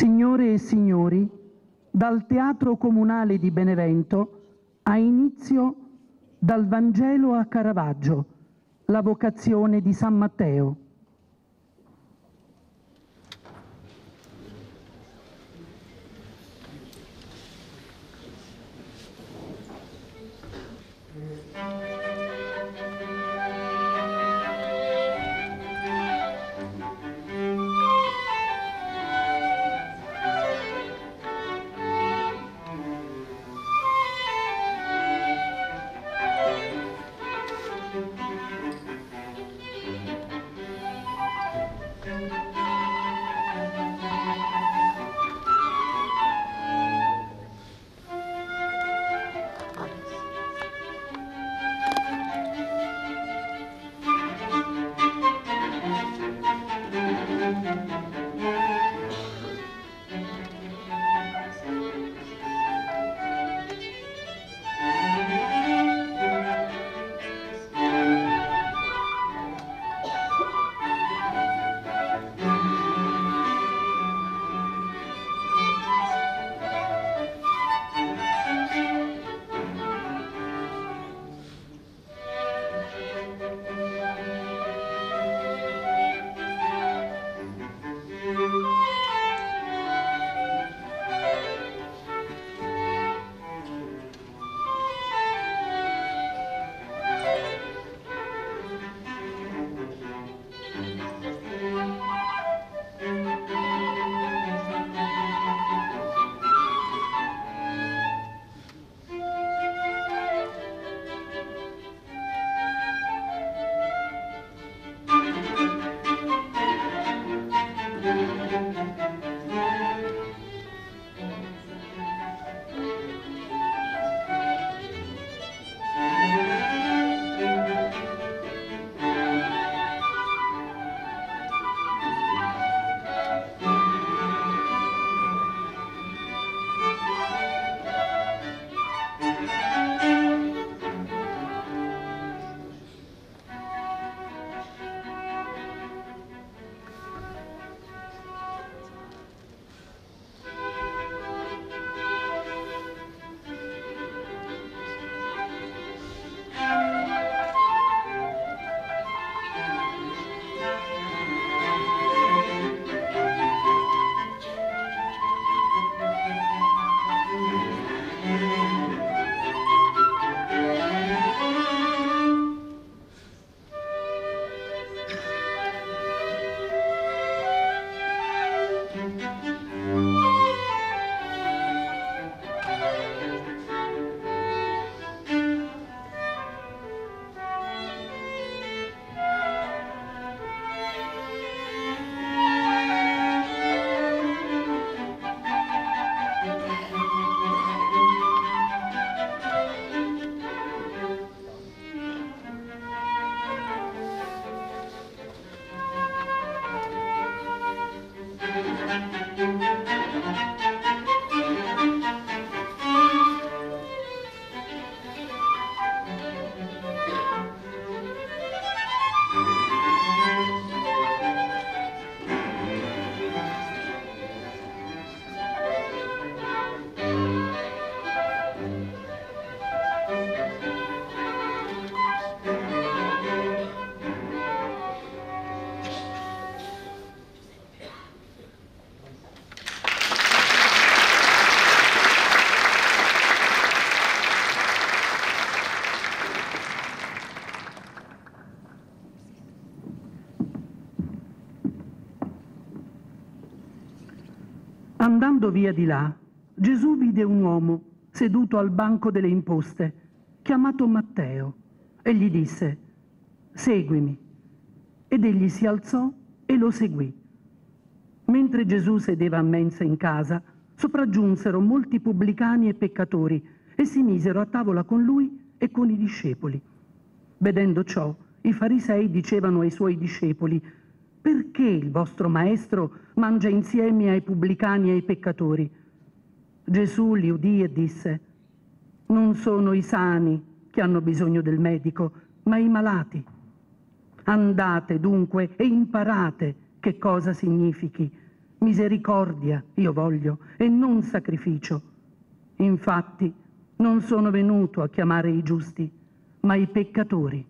Signore e signori, dal Teatro Comunale di Benevento ha inizio dal Vangelo a Caravaggio, la vocazione di San Matteo. Thank via di là, Gesù vide un uomo seduto al banco delle imposte, chiamato Matteo, e gli disse, seguimi. Ed egli si alzò e lo seguì. Mentre Gesù sedeva a mensa in casa, sopraggiunsero molti pubblicani e peccatori e si misero a tavola con lui e con i discepoli. Vedendo ciò, i farisei dicevano ai suoi discepoli, perché il vostro maestro mangia insieme ai pubblicani e ai peccatori? Gesù li udì e disse, non sono i sani che hanno bisogno del medico, ma i malati. Andate dunque e imparate che cosa significhi. Misericordia io voglio e non sacrificio. Infatti non sono venuto a chiamare i giusti, ma i peccatori.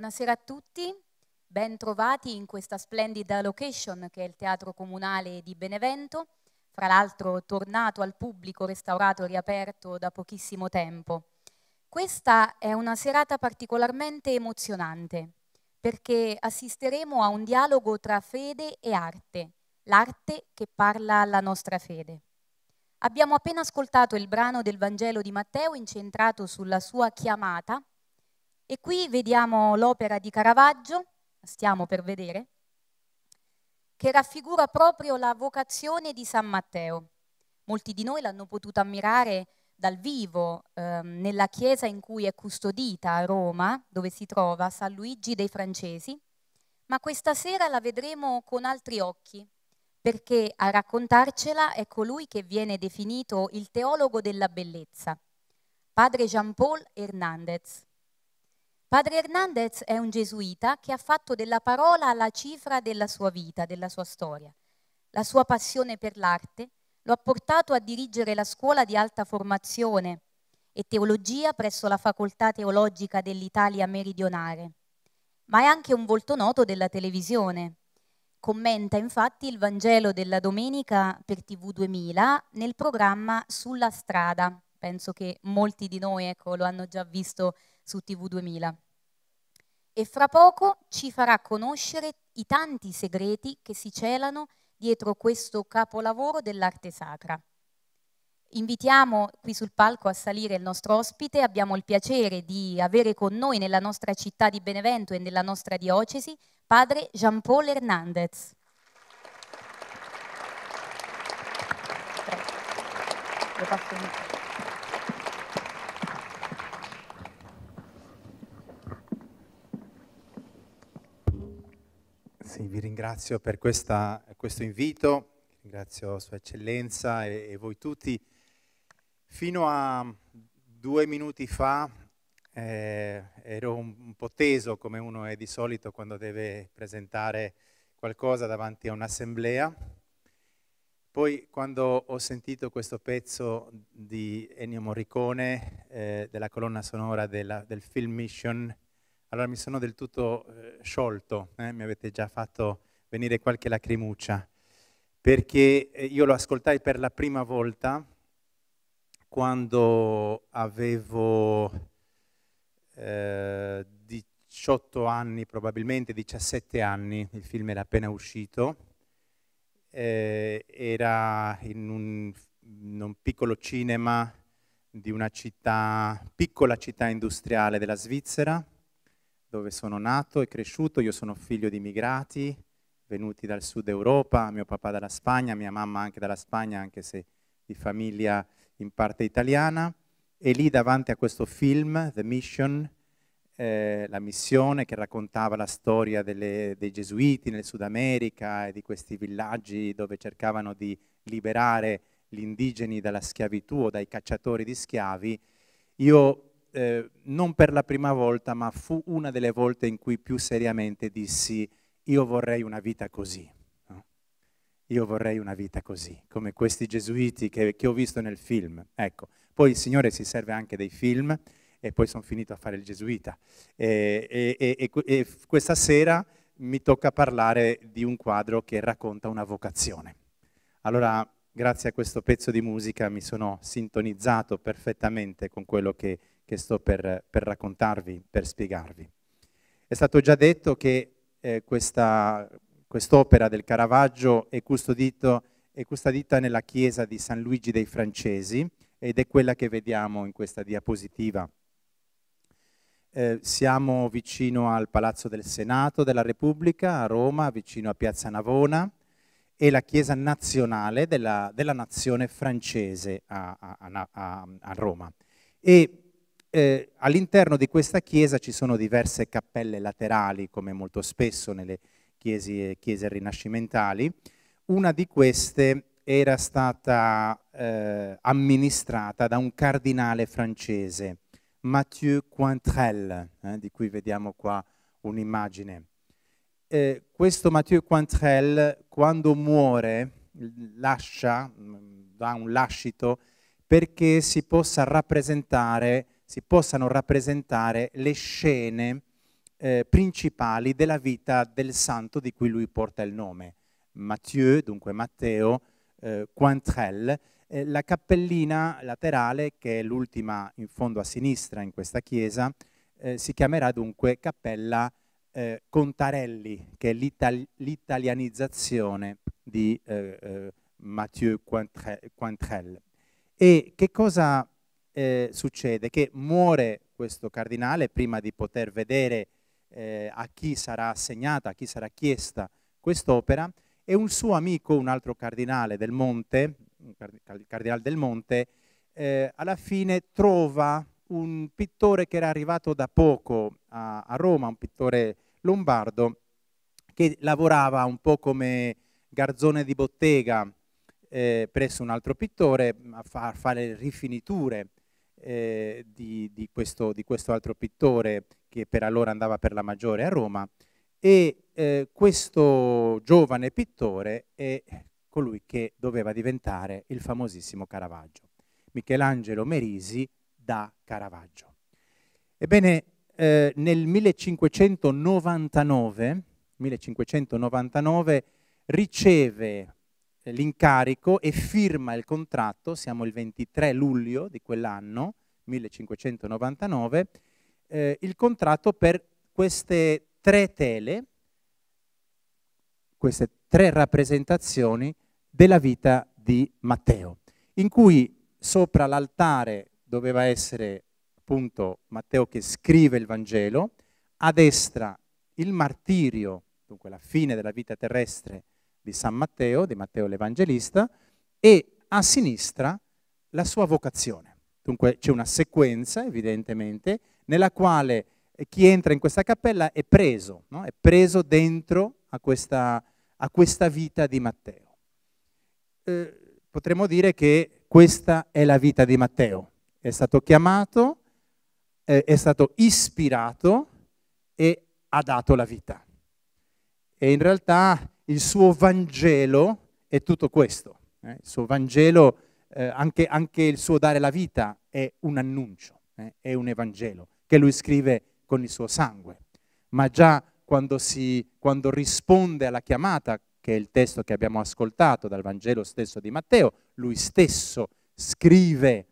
Buonasera a tutti, ben trovati in questa splendida location che è il Teatro Comunale di Benevento, fra l'altro tornato al pubblico, restaurato e riaperto da pochissimo tempo. Questa è una serata particolarmente emozionante perché assisteremo a un dialogo tra fede e arte, l'arte che parla alla nostra fede. Abbiamo appena ascoltato il brano del Vangelo di Matteo incentrato sulla sua chiamata e qui vediamo l'opera di Caravaggio, stiamo per vedere, che raffigura proprio la vocazione di San Matteo. Molti di noi l'hanno potuto ammirare dal vivo eh, nella chiesa in cui è custodita a Roma, dove si trova San Luigi dei Francesi, ma questa sera la vedremo con altri occhi, perché a raccontarcela è colui che viene definito il teologo della bellezza, padre Jean-Paul Hernandez. Padre Hernandez è un gesuita che ha fatto della parola la cifra della sua vita, della sua storia. La sua passione per l'arte lo ha portato a dirigere la scuola di alta formazione e teologia presso la Facoltà Teologica dell'Italia Meridionale, ma è anche un volto noto della televisione. Commenta infatti il Vangelo della domenica per TV 2000 nel programma Sulla strada. Penso che molti di noi ecco, lo hanno già visto su TV2000 e fra poco ci farà conoscere i tanti segreti che si celano dietro questo capolavoro dell'arte sacra. Invitiamo qui sul palco a salire il nostro ospite, abbiamo il piacere di avere con noi nella nostra città di Benevento e nella nostra diocesi padre Jean-Paul Hernandez. Prego. ringrazio per questa, questo invito, ringrazio Sua Eccellenza e, e, voi tutti. Fino a due minuti fa eh, ero un, un po' teso, come uno è di solito quando deve presentare qualcosa davanti a un'assemblea. Poi quando ho sentito questo pezzo di Ennio Morricone, eh, della colonna sonora della, del film Mission, allora mi sono del tutto eh, sciolto, eh? mi avete già fatto venire qualche lacrimuccia, perché eh, io lo ascoltai per la prima volta quando avevo eh, 18 anni, probabilmente 17 anni, il film era appena uscito, eh, era in un, in un piccolo cinema di una città, piccola città industriale della Svizzera, dove sono nato e cresciuto, io sono figlio di immigrati, venuti dal sud Europa, mio papà dalla Spagna, mia mamma anche dalla Spagna, anche se di famiglia in parte italiana. E lì davanti a questo film, The Mission, eh, la missione che raccontava la storia delle, dei gesuiti nel Sud America e di questi villaggi dove cercavano di liberare gli indigeni dalla schiavitù o dai cacciatori di schiavi, io eh, non per la prima volta, ma fu una delle volte in cui più seriamente dissi io vorrei una vita così. No? Io vorrei una vita così, come questi gesuiti che, che ho visto nel film. Ecco, poi il Signore si serve anche dei film e poi sono finito a fare il gesuita. E, e, e, e, questa sera mi tocca parlare di un quadro che racconta una vocazione. Allora, grazie a questo pezzo di musica mi sono sintonizzato perfettamente con quello che, che sto per, per raccontarvi, per spiegarvi. È stato già detto che eh, questa, quest'opera del Caravaggio è, è custodita nella chiesa di San Luigi dei Francesi ed è quella che vediamo in questa diapositiva. Eh, siamo vicino al Palazzo del Senato della Repubblica a Roma, vicino a Piazza Navona, e la chiesa nazionale della, della nazione francese a, a, a, a Roma. E eh, all'interno di questa chiesa ci sono diverse cappelle laterali, come molto spesso nelle chiesi, chiese, rinascimentali. Una di queste era stata eh, amministrata da un cardinale francese, Mathieu Cointrel, eh, di cui vediamo qua un'immagine. Eh, questo Mathieu Cointrel, quando muore, lascia, mm, dà un lascito perché si possa rappresentare si possano rappresentare le scene eh, principali della vita del santo di cui lui porta il nome. Matthieu, dunque Matteo, eh, Quantrell, eh, la cappellina laterale, che è l'ultima in fondo a sinistra in questa chiesa, eh, si chiamerà dunque Cappella eh, Contarelli, che è l'ital- l'italianizzazione di eh, Matthieu Quantrell. E che cosa eh, succede? Che muore questo cardinale prima di poter vedere eh, a chi sarà assegnata, a chi sarà chiesta quest'opera e un suo amico, un altro cardinale del Monte, cardinale del Monte, eh, alla fine trova un pittore che era arrivato da poco a, a, Roma, un pittore lombardo, che lavorava un po' come garzone di bottega eh, presso un altro pittore a far fare rifiniture eh, di, di, questo, di, questo, altro pittore che per allora andava per la Maggiore a Roma e eh, questo giovane pittore è colui che doveva diventare il famosissimo Caravaggio, Michelangelo Merisi da Caravaggio. Ebbene, eh, nel 1599, 1599 riceve l'incarico e firma il contratto, siamo il 23 luglio di quell'anno, 1599, eh, il contratto per queste tre tele, queste tre rappresentazioni della vita di Matteo, in cui sopra l'altare doveva essere appunto Matteo che scrive il Vangelo, a destra il martirio, dunque la fine della vita terrestre di San Matteo, di Matteo l'Evangelista, e a sinistra la sua vocazione. Dunque c'è una sequenza, evidentemente, nella quale eh, chi entra in questa cappella è preso, no? è preso dentro a questa, a questa vita di Matteo. Eh, potremmo dire che questa è la vita di Matteo. È stato chiamato, eh, è stato ispirato e ha dato la vita. E in realtà il suo Vangelo è tutto questo. Eh? Il suo Vangelo, eh, anche, anche, il suo dare la vita è un annuncio, eh? è un Evangelo che lui scrive con il suo sangue. Ma già quando, si, quando risponde alla chiamata, che è il testo che abbiamo ascoltato dal Vangelo stesso di Matteo, lui stesso scrive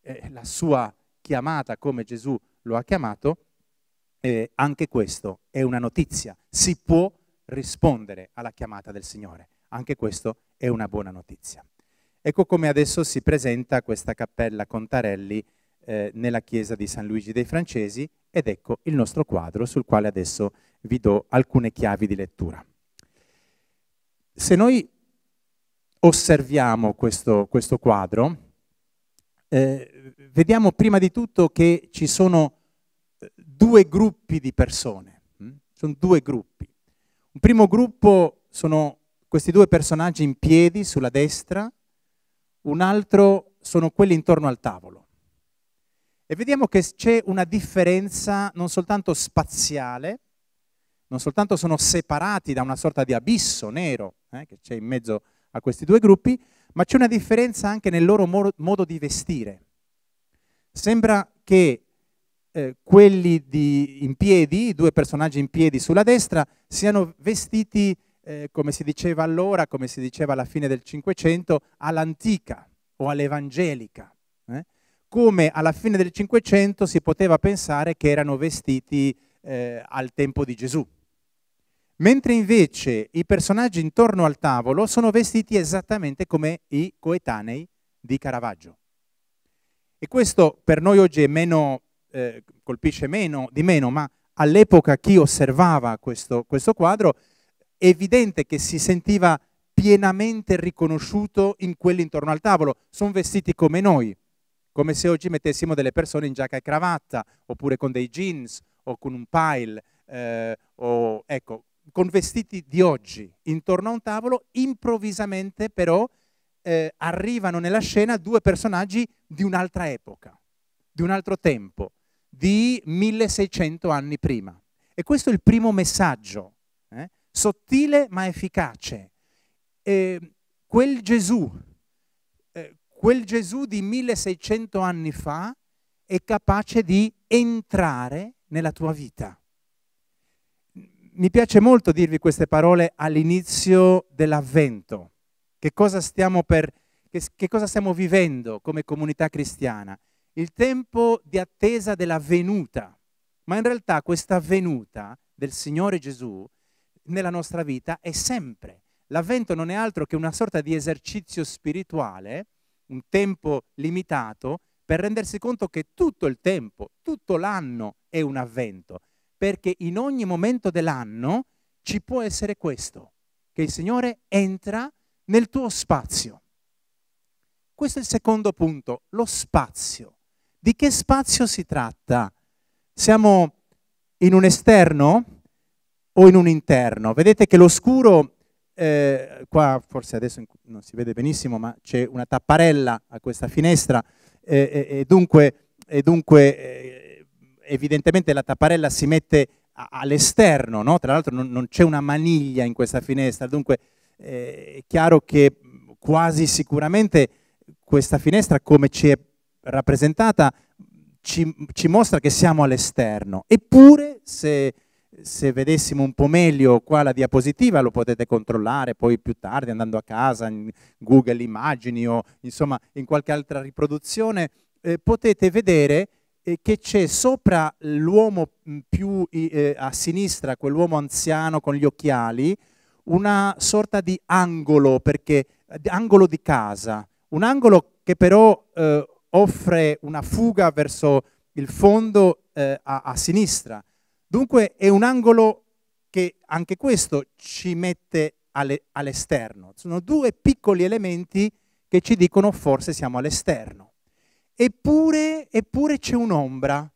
eh, la sua chiamata come Gesù lo ha chiamato, eh, anche questo è una notizia. Si può rispondere alla chiamata del Signore. Anche questo è una buona notizia. Ecco come adesso si presenta questa cappella Contarelli eh, nella chiesa di San Luigi dei Francesi ed ecco il nostro quadro sul quale adesso vi do alcune chiavi di lettura. Se noi osserviamo questo, questo quadro, eh, vediamo prima di tutto che ci sono eh, due gruppi di persone, hm? sono due gruppi. Un primo gruppo sono questi due personaggi in piedi sulla destra, un altro sono quelli intorno al tavolo. E vediamo che c'è una differenza non soltanto spaziale, non soltanto sono separati da una sorta di abisso nero eh, che c'è in mezzo a questi due gruppi, ma c'è una differenza anche nel loro modo di vestire. Sembra che eh, quelli di, in piedi, i due personaggi in piedi sulla destra, siano vestiti, eh, come si diceva allora, come si diceva alla fine del Cinquecento, all'antica o all'evangelica. Eh? Come alla fine del Cinquecento si poteva pensare che erano vestiti eh, al tempo di Gesù. Mentre invece i personaggi intorno al tavolo sono vestiti esattamente come i coetanei di Caravaggio. E questo per noi oggi è meno eh, colpisce meno, di meno, ma all'epoca chi osservava questo, questo quadro è evidente che si sentiva pienamente riconosciuto in quelli intorno al tavolo. Sono vestiti come noi, come se oggi mettessimo delle persone in giacca e cravatta, oppure con dei jeans, o con un pile, eh, o ecco, con vestiti di oggi. Intorno a un tavolo, improvvisamente però, eh, arrivano nella scena due personaggi di un'altra epoca, di un altro tempo di 1600 anni prima. E questo è il primo messaggio, eh? sottile ma efficace. Eh, quel Gesù, quel Gesù di 1600 anni fa è capace di entrare nella tua vita. Mi piace molto dirvi queste parole all'inizio dell'avvento. Che cosa stiamo per che, cosa stiamo vivendo come comunità cristiana? il tempo di attesa della venuta, ma in realtà questa venuta del Signore Gesù nella nostra vita è sempre. L'avvento non è altro che una sorta di esercizio spirituale, un tempo limitato, per rendersi conto che tutto il tempo, tutto l'anno è un avvento, perché in ogni momento dell'anno ci può essere questo, che il Signore entra nel tuo spazio. Questo è il secondo punto, lo spazio. Di che spazio si tratta? Siamo in un esterno o in un interno? Vedete che l'oscuro, eh, qua forse adesso non si vede benissimo, ma c'è una tapparella a questa finestra eh, eh e, dunque, e dunque eh, evidentemente la tapparella si mette all'esterno, no? tra l'altro non, non, c'è una maniglia in questa finestra, dunque eh, è chiaro che quasi sicuramente questa finestra, come ci è rappresentata ci, ci mostra che siamo all'esterno. Eppure, se, se, vedessimo un po' meglio qua la diapositiva, lo potete controllare poi più tardi andando a casa, in Google Immagini o insomma in qualche altra riproduzione, eh, potete vedere eh, che c'è sopra l'uomo mm, più eh, a sinistra, quell'uomo anziano con gli occhiali, una sorta di angolo, perché, angolo di casa, un angolo che però eh, offre una fuga verso il fondo eh, a, a sinistra. Dunque è un angolo che anche questo ci mette alle, all'esterno. Sono due piccoli elementi che ci dicono forse siamo all'esterno. Eppure, eppure c'è un'ombra,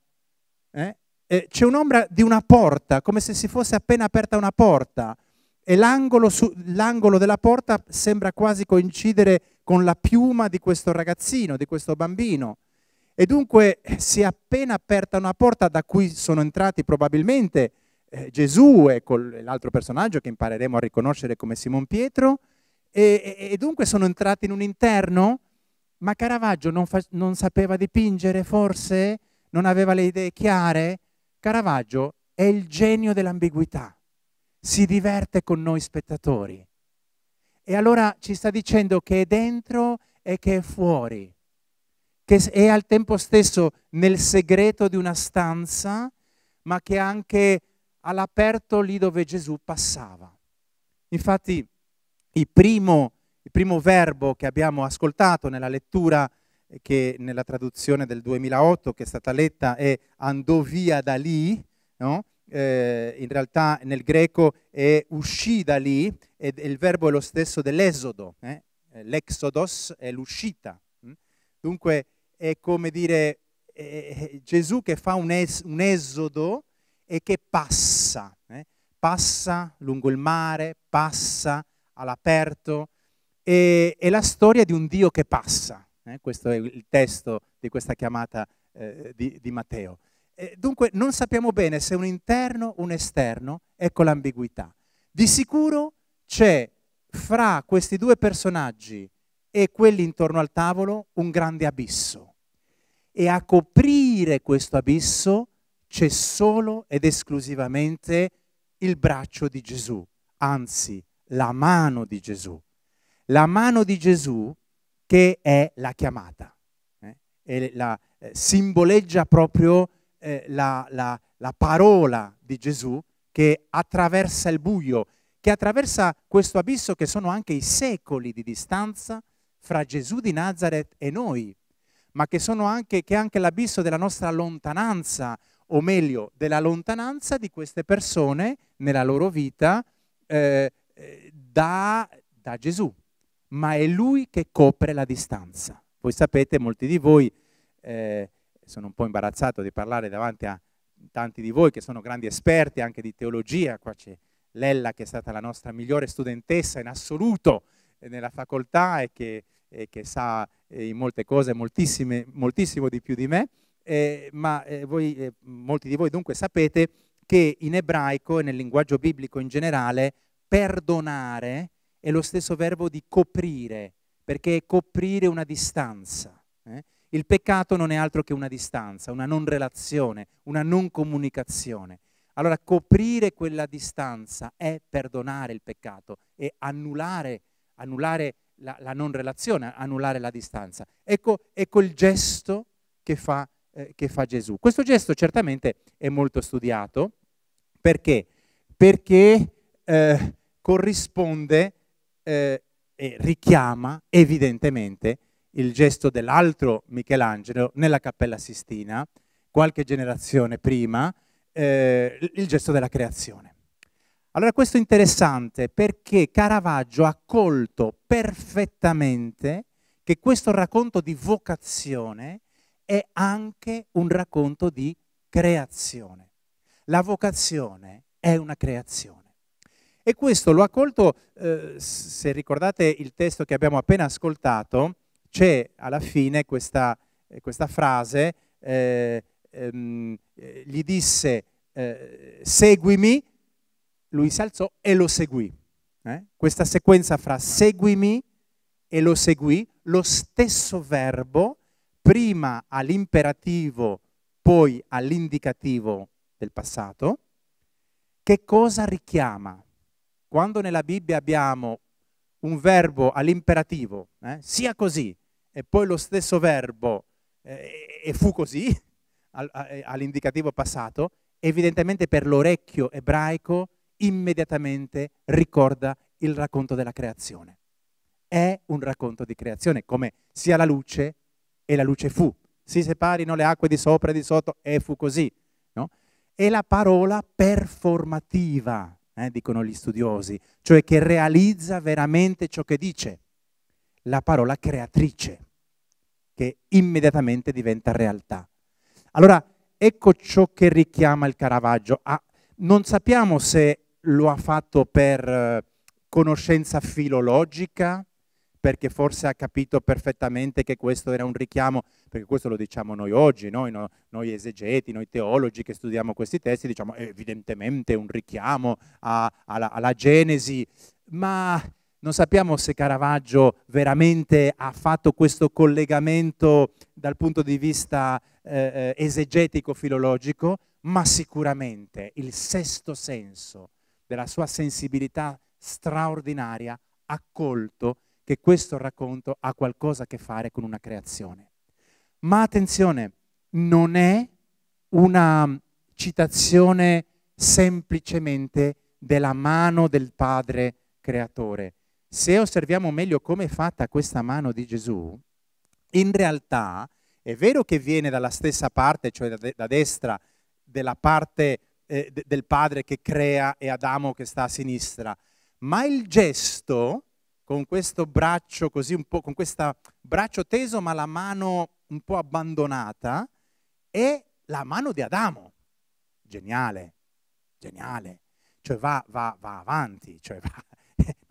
eh? Eh, c'è un'ombra di una porta, come se si fosse appena aperta una porta e l'angolo, su, l'angolo della porta sembra quasi coincidere con la piuma di questo ragazzino, di questo bambino. E dunque eh, si è appena aperta una porta da cui sono entrati probabilmente eh, Gesù e l'altro personaggio che impareremo a riconoscere come Simon Pietro, e, e, e dunque sono entrati in un interno, ma Caravaggio non, fa, non sapeva dipingere forse, non aveva le idee chiare. Caravaggio è il genio dell'ambiguità, si diverte con noi spettatori e allora ci sta dicendo che è dentro e che è fuori, che è al tempo stesso nel segreto di una stanza, ma che è anche all'aperto lì dove Gesù passava. Infatti il primo, il primo verbo che abbiamo ascoltato nella lettura eh, che nella traduzione del 2008 che è stata letta è andò via da lì, no? eh, in realtà nel greco è uscì da lì, ed il verbo è lo stesso dell'esodo, eh? eh l'exodos è l'uscita. Mm? Dunque è come dire eh, Gesù che fa un, es, un, esodo e che passa, eh? passa lungo il mare, passa all'aperto, e, è la storia di un Dio che passa. Eh? questo è il testo di questa chiamata di, di Matteo. Eh, dunque non sappiamo bene se un interno o un esterno, ecco l'ambiguità. Di sicuro c'è fra questi due personaggi e quelli intorno al tavolo un grande abisso. E a coprire questo abisso c'è solo ed esclusivamente il braccio di Gesù, anzi la mano di Gesù. La mano di Gesù che è la chiamata, eh? e la, eh, simboleggia proprio eh, la, la, la parola di Gesù che attraversa il buio, che attraversa questo abisso che sono anche i secoli di distanza fra Gesù di Nazareth e noi, ma che, sono anche, che è anche l'abisso della nostra lontananza, o meglio, della lontananza di queste persone nella loro vita eh, da, da Gesù. Ma è Lui che copre la distanza. Voi sapete, molti di voi eh, sono un po' imbarazzato di parlare davanti a tanti di voi che sono grandi esperti anche di teologia, qua c'è Lella che è stata la nostra migliore studentessa in assoluto eh, nella facoltà e che, e che sa eh, in molte cose moltissimo di più di me, eh, ma eh, voi, eh, molti di voi dunque sapete che in ebraico e nel linguaggio biblico in generale perdonare è lo stesso verbo di coprire, perché è coprire una distanza. Eh? Il peccato non è altro che una distanza, una non relazione, una non comunicazione. Allora coprire quella distanza è perdonare il peccato e annullare, annullare la, la, non relazione, annullare la distanza. Ecco, ecco il gesto che fa, eh, che fa Gesù. Questo gesto certamente è molto studiato perché? Perché eh, corrisponde eh, e richiama evidentemente il gesto dell'altro Michelangelo nella Cappella Sistina, qualche generazione prima, eh, il gesto della creazione. Allora questo è interessante perché Caravaggio ha colto perfettamente che questo racconto di vocazione è anche un racconto di creazione. La vocazione è una creazione. E questo lo ha colto, eh, se ricordate il testo che abbiamo appena ascoltato, c'è alla fine questa, eh, questa frase, eh, ehm, eh, gli disse eh, seguimi, lui si alzò e lo seguì. Eh? Questa sequenza fra seguimi e lo seguì, lo stesso verbo, prima all'imperativo, poi all'indicativo del passato, che cosa richiama? Quando nella Bibbia abbiamo un verbo all'imperativo, eh? sia così, e poi lo stesso verbo eh, e fu così eh, all'indicativo passato, evidentemente per l'orecchio ebraico immediatamente ricorda il racconto della creazione. È un racconto di creazione, come sia la luce e la luce fu. Si separino le acque di sopra e di sotto e fu così. No? È la parola performativa, eh, dicono gli studiosi, cioè che realizza veramente ciò che dice. La parola creatrice che immediatamente diventa realtà. Allora, ecco ciò che richiama il Caravaggio. Ah, non sappiamo se lo ha fatto per eh, conoscenza filologica, perché forse ha capito perfettamente che questo era un richiamo, perché questo lo diciamo noi oggi, noi, noi esegeti, noi teologi che studiamo questi testi, diciamo evidentemente un richiamo a, alla, alla Genesi, ma non sappiamo se Caravaggio veramente ha fatto questo collegamento dal punto di vista eh, eh esegetico-filologico, ma sicuramente il sesto senso della sua sensibilità straordinaria ha colto che questo racconto ha qualcosa a che fare con una creazione. Ma attenzione, non è una citazione semplicemente della mano del Padre creatore, se osserviamo meglio come è fatta questa mano di Gesù, in realtà è vero che viene dalla stessa parte, cioè da, de- da destra, della parte eh, de- del padre che crea e Adamo che sta a sinistra, ma il gesto con questo braccio così un po', con questo braccio teso ma la mano un po' abbandonata, è la mano di Adamo. Geniale, geniale. Cioè va, va, va avanti, cioè va,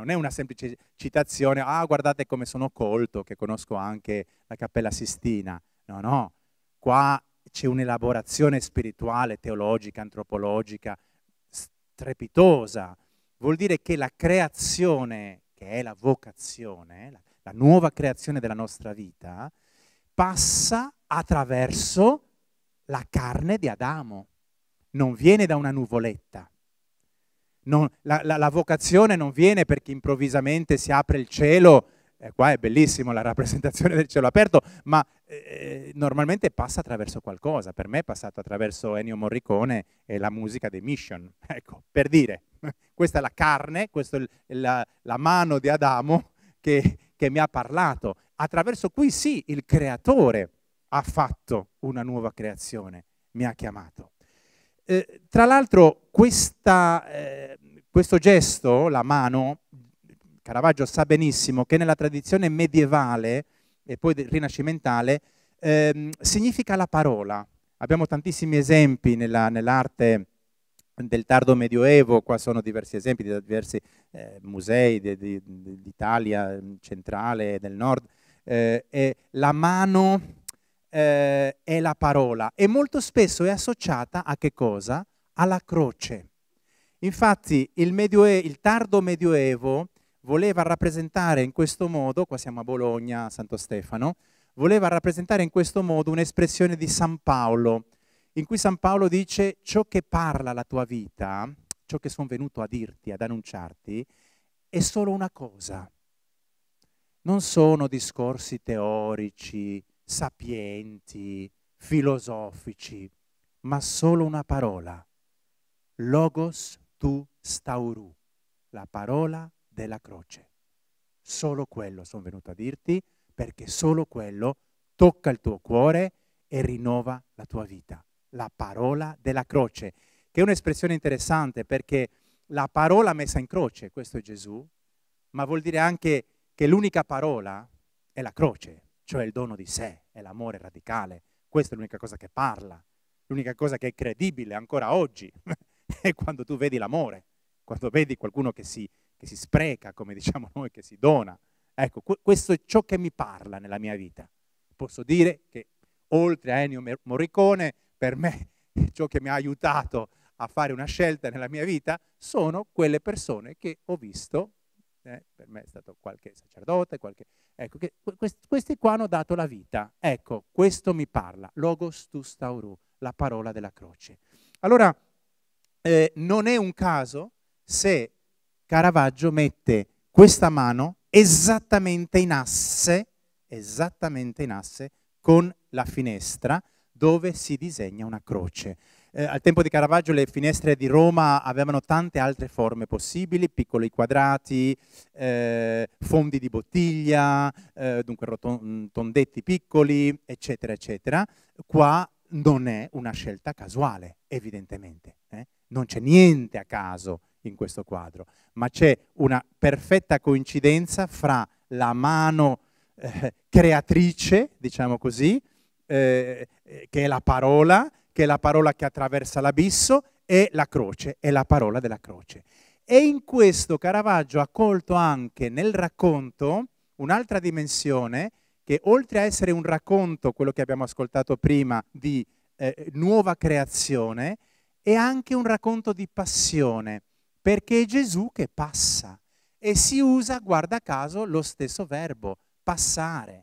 non è una semplice citazione, ah guardate come sono colto, che conosco anche la Cappella Sistina. No, no, qua c'è un'elaborazione spirituale, teologica, antropologica, strepitosa. Vuol dire che la creazione, che è la vocazione, la, la nuova creazione della nostra vita, passa attraverso la carne di Adamo. Non viene da una nuvoletta, non, la, la, la, vocazione non viene perché improvvisamente si apre il cielo, eh, qua è bellissimo la rappresentazione del cielo aperto, ma eh, normalmente passa attraverso qualcosa, per me è passato attraverso Ennio Morricone e la musica dei Mission, ecco, per dire, questa è la carne, questa è la, la mano di Adamo che, che mi ha parlato, attraverso cui sì, il creatore ha fatto una nuova creazione, mi ha chiamato. Eh, tra l'altro eh, questo gesto, la mano, Caravaggio sa benissimo che nella tradizione medievale e poi rinascimentale ehm, significa la parola. Abbiamo tantissimi esempi nell'arte del tardo medioevo, qua sono diversi esempi di diversi eh, musei d'Italia centrale e del nord, eh, la mano eh, è la parola e molto spesso è associata a che cosa? Alla croce. Infatti il, medioe- il tardo medioevo voleva rappresentare in questo modo, qua siamo a Bologna, Santo Stefano, voleva rappresentare in questo modo un'espressione di San Paolo, in cui San Paolo dice ciò che parla la tua vita, ciò che sono venuto a dirti, ad annunciarti, è solo una cosa. Non sono discorsi teorici, sapienti, filosofici, ma solo una parola, logos tu stauru, la parola della croce. Solo quello sono venuto a dirti perché solo quello tocca il tuo cuore e rinnova la tua vita. La parola della croce, che è un'espressione interessante perché la parola messa in croce, questo è Gesù, ma vuol dire anche che l'unica parola è la croce cioè il dono di sé, è l'amore radicale. Questa è l'unica cosa che parla, l'unica cosa che è credibile ancora oggi, è quando tu vedi l'amore, quando vedi qualcuno che si, che si spreca, come diciamo noi, che si dona. Ecco, questo è ciò che mi parla nella mia vita. Posso dire che oltre a Ennio Morricone, per me ciò che mi ha aiutato a fare una scelta nella mia vita sono quelle persone che ho visto eh, per me è stato qualche sacerdote, qualche... Ecco, che, quest, questi qua hanno dato la vita. Ecco, questo mi parla, logos tu stauru, la parola della croce. Allora, eh, non è un caso se Caravaggio mette questa mano esattamente in asse, esattamente in asse con la finestra dove si disegna una croce. Eh, al tempo di Caravaggio le finestre di Roma avevano tante altre forme possibili, piccoli quadrati, eh, fondi di bottiglia, eh, dunque rotondetti mm, piccoli, eccetera, eccetera. Qua non è una scelta casuale, evidentemente. Eh. Non c'è niente a caso in questo quadro, ma c'è una perfetta coincidenza fra la mano eh, creatrice, diciamo così, eh, eh, che è la parola, che è la parola che attraversa l'abisso, è la croce, è la parola della croce. E in questo Caravaggio ha colto anche nel racconto un'altra dimensione che oltre a essere un racconto, quello che abbiamo ascoltato prima, di eh, nuova creazione, è anche un racconto di passione, perché è Gesù che passa e si usa, guarda caso, lo stesso verbo, passare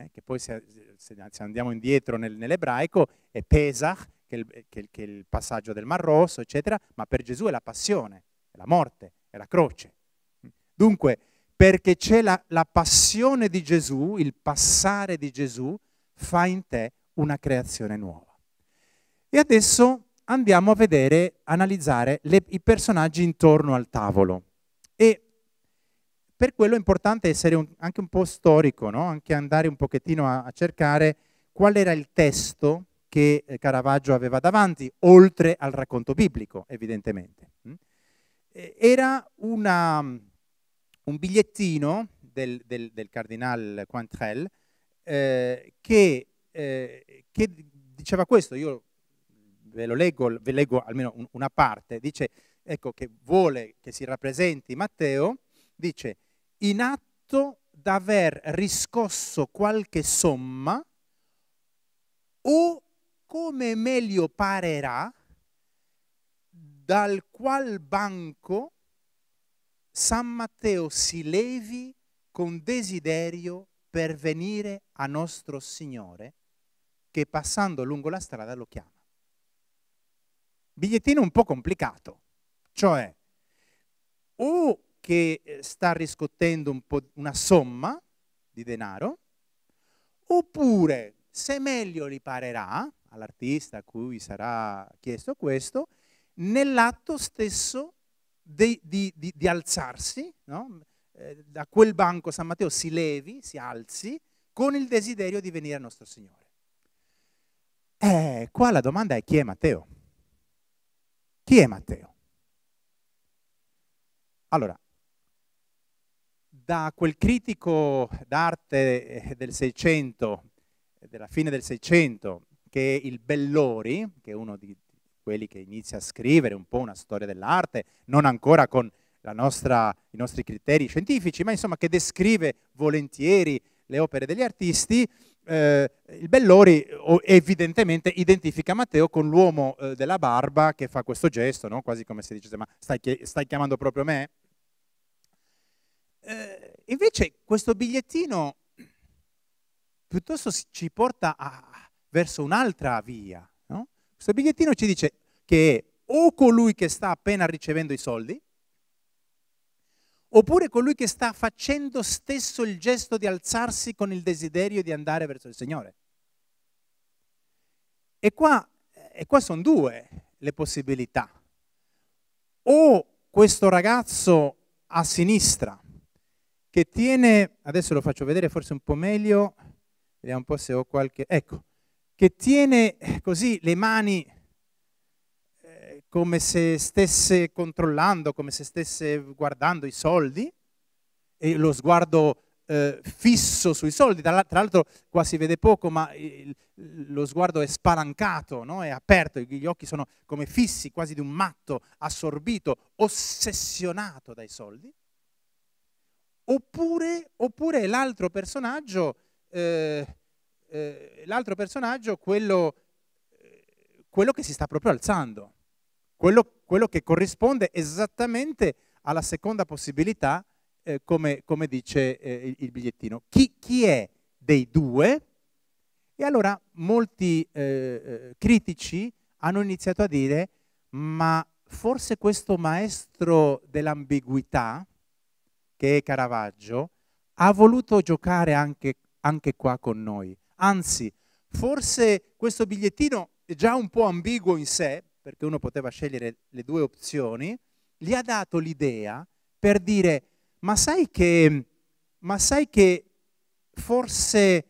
eh, che poi se, se, andiamo indietro nel, nell'ebraico è Pesach, che è, il, che, che è il passaggio del Mar Rosso, eccetera, ma per Gesù è la passione, è la morte, è la croce. Dunque, perché c'è la, la passione di Gesù, il passare di Gesù, fa in te una creazione nuova. E adesso andiamo a vedere, analizzare le, i personaggi intorno al tavolo. Per quello è importante essere un, anche un po' storico, no? anche andare un pochettino a, a cercare qual era il testo che eh, Caravaggio aveva davanti, oltre al racconto biblico, evidentemente. Mm? Era una, un bigliettino del, del, del cardinale Quantrell eh, che, eh, che, diceva questo, io ve lo leggo, ve leggo almeno un, una parte, dice ecco, che vuole che si rappresenti Matteo, dice in atto d'aver riscosso qualche somma o come meglio parerà dal qual banco San Matteo si levi con desiderio per venire a nostro Signore che passando lungo la strada lo chiama. Bigliettino un po' complicato, cioè o che eh, sta riscottendo un una somma di denaro, oppure se meglio gli parerà all'artista a cui sarà chiesto questo, nell'atto stesso di, di, di, di alzarsi, no? eh, da quel banco San Matteo si levi, si alzi, con il desiderio di venire a nostro Signore. Eh, qua la domanda è chi è Matteo? Chi è Matteo? Allora, da quel critico d'arte eh, del Seicento, eh, della fine del Seicento, che è il Bellori, che è uno di quelli che inizia a scrivere un po' una storia dell'arte, non ancora con nostra, i nostri criteri scientifici, ma insomma che descrive volentieri le opere degli artisti, eh, il Bellori evidentemente identifica Matteo con l'uomo eh, della barba che fa questo gesto, no? quasi come se dicesse ma stai, stai chiamando proprio me? Eh, invece questo bigliettino piuttosto ci porta a, verso un'altra via. No? Questo bigliettino ci dice che è o colui che sta appena ricevendo i soldi, oppure colui che sta facendo stesso il gesto di alzarsi con il desiderio di andare verso il Signore. E qua, e qua sono due le possibilità. O questo ragazzo a sinistra che tiene, adesso lo faccio vedere forse un po' meglio, vediamo un po' se ho qualche, ecco, che tiene così le mani eh, come se stesse controllando, come se stesse guardando i soldi, e lo sguardo eh, fisso sui soldi, tra l'altro qua si vede poco, ma il, lo sguardo è spalancato, no? è aperto, gli occhi sono come fissi, quasi di un matto, assorbito, ossessionato dai soldi Oppure, oppure l'altro personaggio, eh, eh, l'altro personaggio quello, eh, quello, che si sta proprio alzando, quello, quello che corrisponde esattamente alla seconda possibilità, eh, come, come, dice eh, il, il, bigliettino. Chi, chi, è dei due? E allora molti eh, critici hanno iniziato a dire, ma forse questo maestro dell'ambiguità, che è Caravaggio, ha voluto giocare anche, anche qua con noi. Anzi, forse questo bigliettino è già un po' ambiguo in sé, perché uno poteva scegliere le due opzioni, gli ha dato l'idea per dire, ma sai che, ma sai che forse,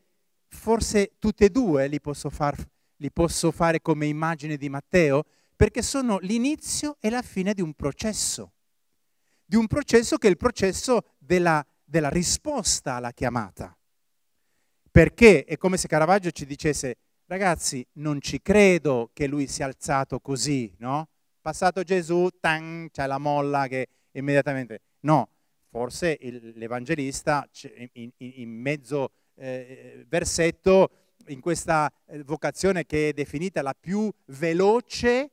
forse tutte e due li posso, far, li posso fare come immagine di Matteo, perché sono l'inizio e la fine di un processo di un processo che è il processo della, della risposta alla chiamata. Perché è come se Caravaggio ci dicesse, ragazzi, non ci credo che lui sia alzato così, no? Passato Gesù, tang, c'è la molla che immediatamente... No, forse il, l'Evangelista in, in, in mezzo eh, versetto, in questa eh, vocazione che è definita la più veloce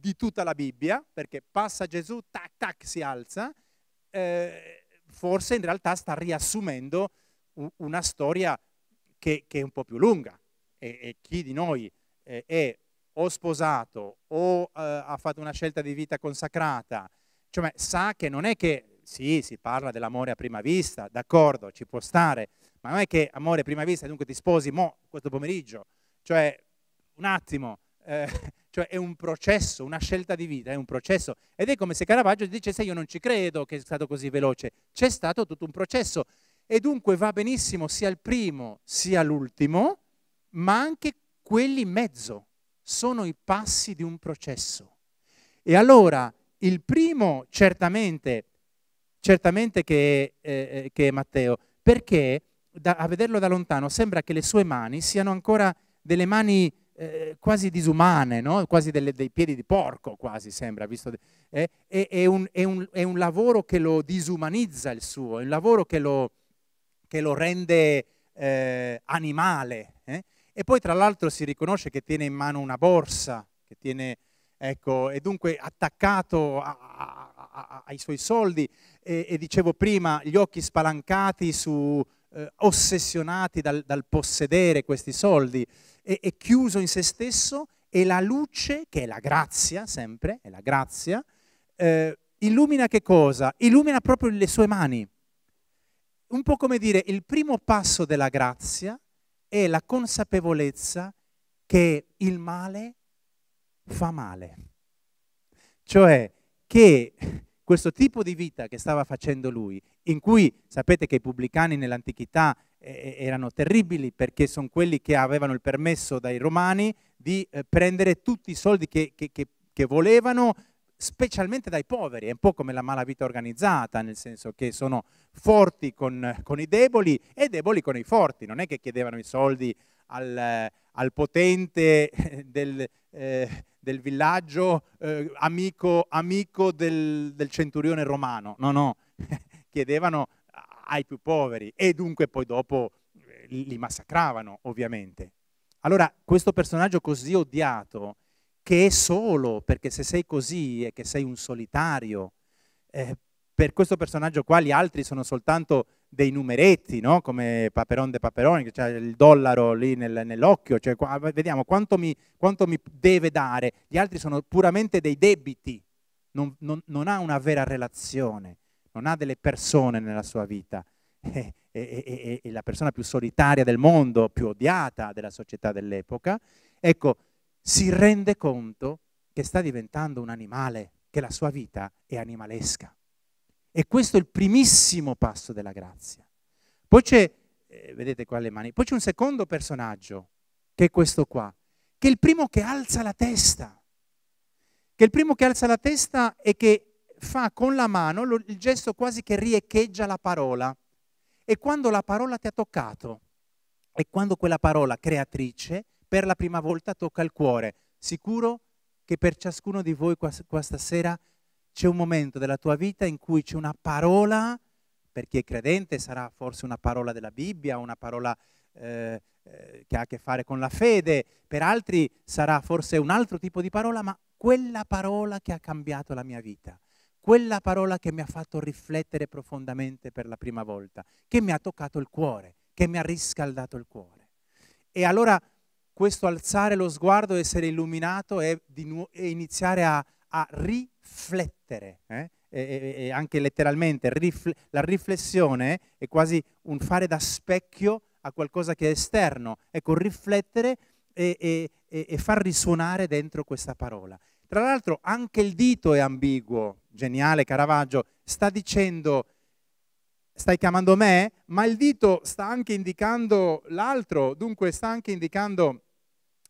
di tutta la Bibbia, perché passa Gesù, tac, tac, si alza, eh, forse in realtà sta riassumendo una storia che, che è un po' più lunga. E, e chi di noi eh, è o sposato o eh, ha fatto una scelta di vita consacrata, cioè sa che non è che, sì, si parla dell'amore a prima vista, d'accordo, ci può stare, ma non è che amore a prima vista, dunque ti sposi mo questo pomeriggio, cioè un attimo, eh, cioè è un processo, una scelta di vita, è un processo. Ed è come se Caravaggio dice se io non ci credo che è stato così veloce, c'è stato tutto un processo. E dunque va benissimo sia il primo sia l'ultimo, ma anche quelli in mezzo. Sono i passi di un processo. E allora il primo certamente, certamente che, è, eh, eh, che è Matteo, perché da, a vederlo da lontano sembra che le sue mani siano ancora delle mani eh, quasi disumane, no? quasi delle, dei piedi di porco, quasi sembra, visto, eh, è, è, un, è, un, è, un, lavoro che lo disumanizza il suo, è un lavoro che lo, che lo rende eh, animale. Eh? E poi tra l'altro si riconosce che tiene in mano una borsa, che tiene, ecco, e dunque attaccato a, a, a, ai suoi soldi. E, e dicevo prima, gli occhi spalancati su, eh, ossessionati dal, dal, possedere questi soldi, è, è chiuso in se stesso e la luce, che è la grazia sempre, è la grazia, eh, illumina che cosa? Illumina proprio le sue mani. Un po' come dire, il primo passo della grazia è la consapevolezza che il male fa male. Cioè che questo tipo di vita che stava facendo lui, in cui sapete che i pubblicani nell'antichità eh, eh erano terribili perché sono quelli che avevano il permesso dai romani di eh, prendere tutti i soldi che, che, che, che, volevano, specialmente dai poveri, è un po' come la malavita organizzata, nel senso che sono forti con, con i deboli e deboli con i forti, non è che chiedevano i soldi al, al potente del, eh, del villaggio, eh, amico, amico del, del centurione romano. No, no, chiedevano ai più poveri e dunque poi dopo eh, li massacravano, ovviamente. Allora, questo personaggio così odiato, che è solo, perché se sei così e che sei un solitario, eh, per questo personaggio qua gli altri sono soltanto dei numeretti, no? come Paperon de Paperoni, che c'è il dollaro lì nel, nell'occhio, cioè, qua, vediamo quanto mi, quanto mi, deve dare, gli altri sono puramente dei debiti, non, non, non ha una vera relazione, non ha delle persone nella sua vita, E, è, è, è la persona più solitaria del mondo, più odiata della società dell'epoca, ecco, si rende conto che sta diventando un animale, che la sua vita è animalesca. E questo è il primissimo passo della grazia. Poi c'è, eh, vedete qua le mani, poi c'è un secondo personaggio, che è questo qua, che è il primo che alza la testa, che è il primo che alza la testa e che fa con la mano lo, il gesto quasi che riecheggia la parola. E quando la parola ti ha toccato, e quando quella parola creatrice per la prima volta tocca il cuore, sicuro che per ciascuno di voi qua, qua stasera c'è un momento della tua vita in cui c'è una parola, per chi è credente sarà forse una parola della Bibbia, una parola eh, eh, che ha a che fare con la fede, per altri sarà forse un altro tipo di parola, ma quella parola che ha cambiato la mia vita, quella parola che mi ha fatto riflettere profondamente per la prima volta, che mi ha toccato il cuore, che mi ha riscaldato il cuore. E allora questo alzare lo sguardo, essere illuminato e, nu- e iniziare a, a ri- riflettere, eh? e, e, e, anche letteralmente rifle- la riflessione è quasi un fare da specchio a qualcosa che è esterno. Ecco, riflettere e, e, e, far risuonare dentro questa parola. Tra l'altro anche il dito è ambiguo, geniale Caravaggio, sta dicendo, stai chiamando me, ma il dito sta anche indicando l'altro, dunque sta anche indicando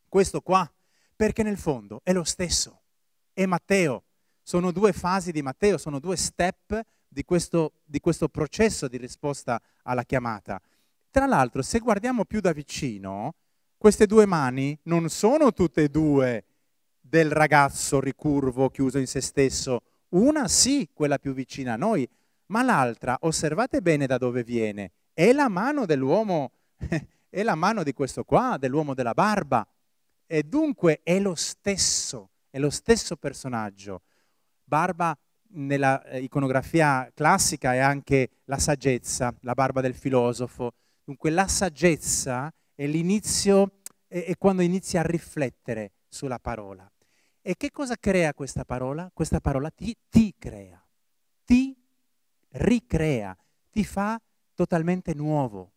questo qua, perché nel fondo è lo stesso, è Matteo, sono due fasi di Matteo, sono due step di questo, di questo processo di risposta alla chiamata. Tra l'altro, se guardiamo più da vicino, queste due mani non sono tutte e due del ragazzo ricurvo chiuso in se stesso. Una sì, quella più vicina a noi, ma l'altra, osservate bene da dove viene, è la mano dell'uomo, è la mano di questo qua, dell'uomo della barba. E dunque è lo stesso, è lo stesso personaggio barba nella eh, iconografia classica è anche la saggezza, la barba del filosofo. Dunque la saggezza è l'inizio, è, è quando inizi a riflettere sulla parola. E che cosa crea questa parola? Questa parola ti, ti crea, ti ricrea, ti fa totalmente nuovo,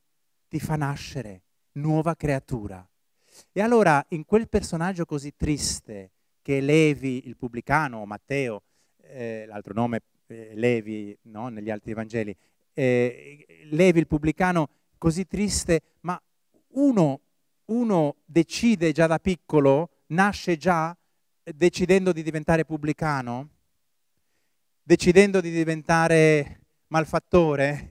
ti fa nascere, nuova creatura. E allora in quel personaggio così triste che Levi, il pubblicano, o Matteo, eh, l'altro nome eh, Levi no? negli altri Vangeli, eh, Levi il pubblicano così triste, ma uno, uno decide già da piccolo, nasce già eh, decidendo di diventare pubblicano, decidendo di diventare malfattore?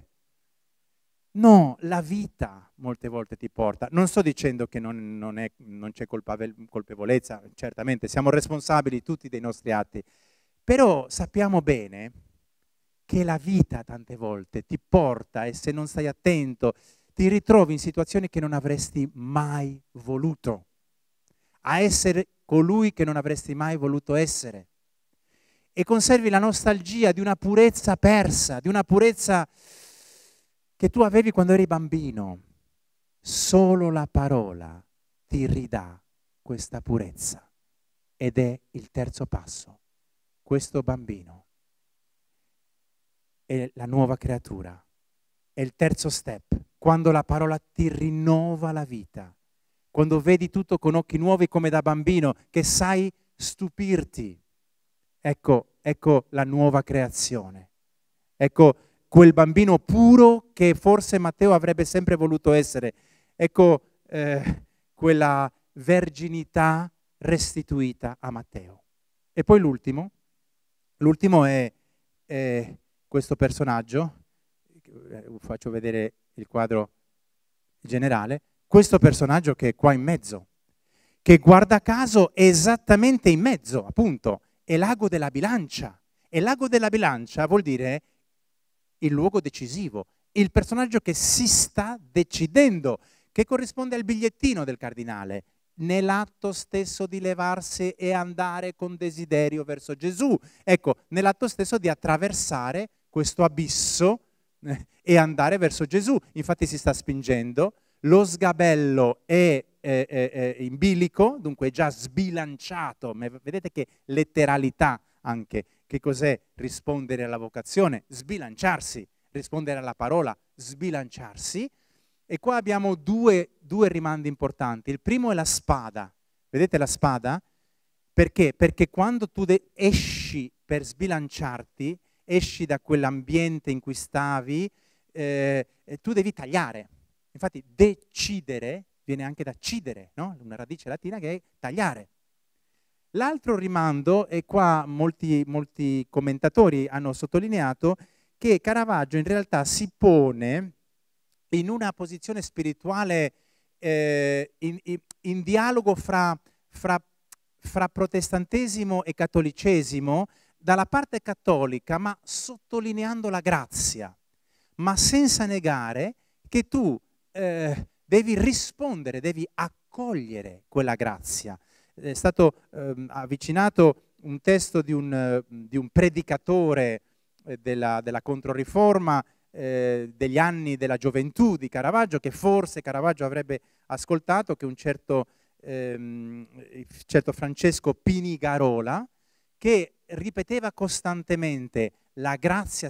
No, la vita molte volte ti porta. Non sto dicendo che non, non, è, non c'è colpevolezza, certamente siamo responsabili tutti dei nostri atti, però sappiamo bene che la vita tante volte ti porta e se non stai attento ti ritrovi in situazioni che non avresti mai voluto, a essere colui che non avresti mai voluto essere. E conservi la nostalgia di una purezza persa, di una purezza che tu avevi quando eri bambino. Solo la parola ti ridà questa purezza ed è il terzo passo questo bambino è la nuova creatura, è il terzo step, quando la parola ti rinnova la vita, quando vedi tutto con occhi nuovi come da bambino, che sai stupirti. Ecco, ecco la nuova creazione. Ecco quel bambino puro che forse Matteo avrebbe sempre voluto essere. Ecco eh, quella verginità restituita a Matteo. E poi l'ultimo, L'ultimo è, è questo personaggio, eh, faccio vedere il quadro generale, questo personaggio che è qua in mezzo, che guarda caso è esattamente in mezzo, appunto, è l'ago della bilancia. E l'ago della bilancia vuol dire il luogo decisivo, il personaggio che si sta decidendo, che corrisponde al bigliettino del cardinale, nell'atto stesso di levarsi e andare con desiderio verso Gesù. Ecco, nell'atto stesso di attraversare questo abisso eh, e andare verso Gesù. Infatti si sta spingendo, lo sgabello è, è, è, è in bilico, dunque è già sbilanciato, vedete che letteralità anche, che cos'è rispondere alla vocazione? Sbilanciarsi, rispondere alla parola, sbilanciarsi e qua abbiamo due, due rimandi importanti. Il primo è la spada. Vedete la spada? Perché? Perché quando tu esci per sbilanciarti, esci da quell'ambiente in cui stavi, eh, tu devi tagliare. Infatti decidere viene anche da cidere, no? una radice latina che è tagliare. L'altro rimando, e qua molti, molti commentatori hanno sottolineato, che Caravaggio in realtà si pone in una posizione spirituale eh, in, in, in, dialogo fra, fra, fra protestantesimo e cattolicesimo dalla parte cattolica, ma sottolineando la grazia, ma senza negare che tu eh, devi rispondere, devi accogliere quella grazia. È stato eh, avvicinato un testo di un, di un predicatore eh, della, della Controriforma eh, degli anni della gioventù di Caravaggio, che forse Caravaggio avrebbe ascoltato, che un certo, ehm, certo Francesco Pinigarola, che ripeteva costantemente la grazia,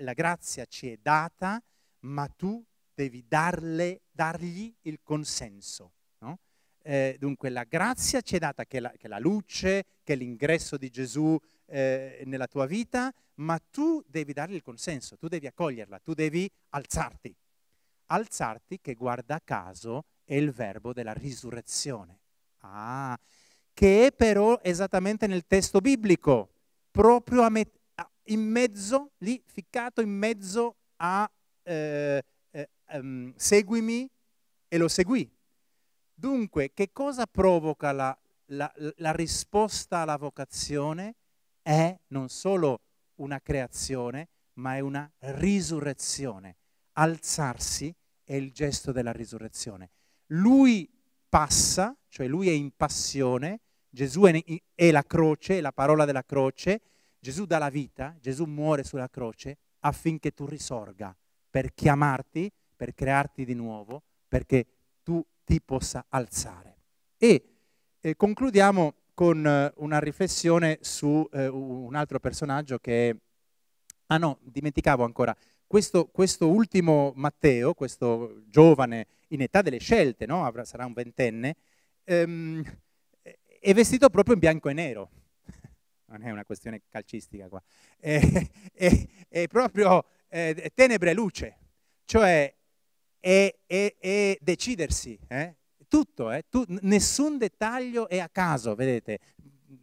la grazia ci è data, ma tu devi darle, dargli il consenso. No? Eh, dunque la grazia ci è data che la, che la luce, che l'ingresso di Gesù eh, nella tua vita, ma tu devi dargli il consenso, tu devi accoglierla, tu devi alzarti. Alzarti che guarda caso è il verbo della risurrezione. Ah, che è però esattamente nel testo biblico, proprio a me- in mezzo, lì ficcato in mezzo a eh, eh, um, seguimi e lo seguì. Dunque, che cosa provoca la, la, la risposta alla vocazione? è non solo una creazione, ma è una risurrezione. Alzarsi è il gesto della risurrezione. Lui passa, cioè lui è in passione, Gesù è, è la croce, è la parola della croce, Gesù dà la vita, Gesù muore sulla croce affinché tu risorga, per chiamarti, per crearti di nuovo, perché tu ti possa alzare. E eh, concludiamo con eh, una riflessione su eh, un altro personaggio che... Ah no, dimenticavo ancora. Questo, questo, ultimo Matteo, questo giovane in età delle scelte, no? Avrà, sarà un ventenne, ehm, è vestito proprio in bianco e nero. Non è una questione calcistica qua. È, è, è proprio eh, tenebre e luce, cioè è, è decidersi, eh? tutto, eh? tu, nessun dettaglio è a caso, vedete.